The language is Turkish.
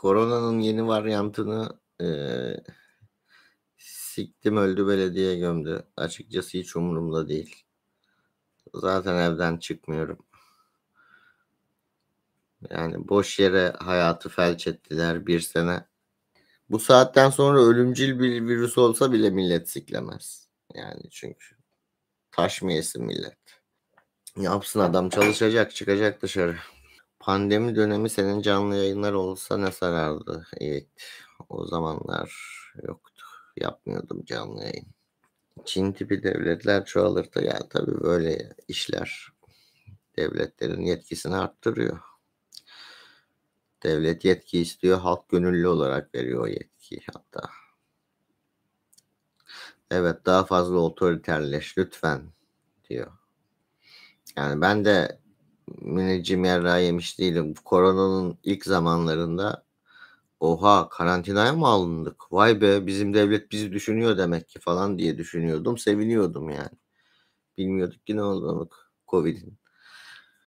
Koronanın yeni varyantını e, siktim öldü belediye gömdü. Açıkçası hiç umurumda değil. Zaten evden çıkmıyorum. Yani boş yere hayatı felç ettiler bir sene. Bu saatten sonra ölümcül bir virüs olsa bile millet siklemez. Yani çünkü taş mı yesin millet? Yapsın adam çalışacak çıkacak dışarı. Pandemi dönemi senin canlı yayınlar olsa ne sarardı? Evet. O zamanlar yoktu. Yapmıyordum canlı yayın. Çin tipi devletler çoğalırdı. Ya yani tabii böyle işler devletlerin yetkisini arttırıyor. Devlet yetki istiyor. Halk gönüllü olarak veriyor o yetkiyi hatta. Evet daha fazla otoriterleş lütfen diyor. Yani ben de müneccim yerrağı yemiş değilim. Koronanın ilk zamanlarında oha karantinaya mı alındık? Vay be bizim devlet bizi düşünüyor demek ki falan diye düşünüyordum. Seviniyordum yani. Bilmiyorduk ki ne olduğunu Covid'in.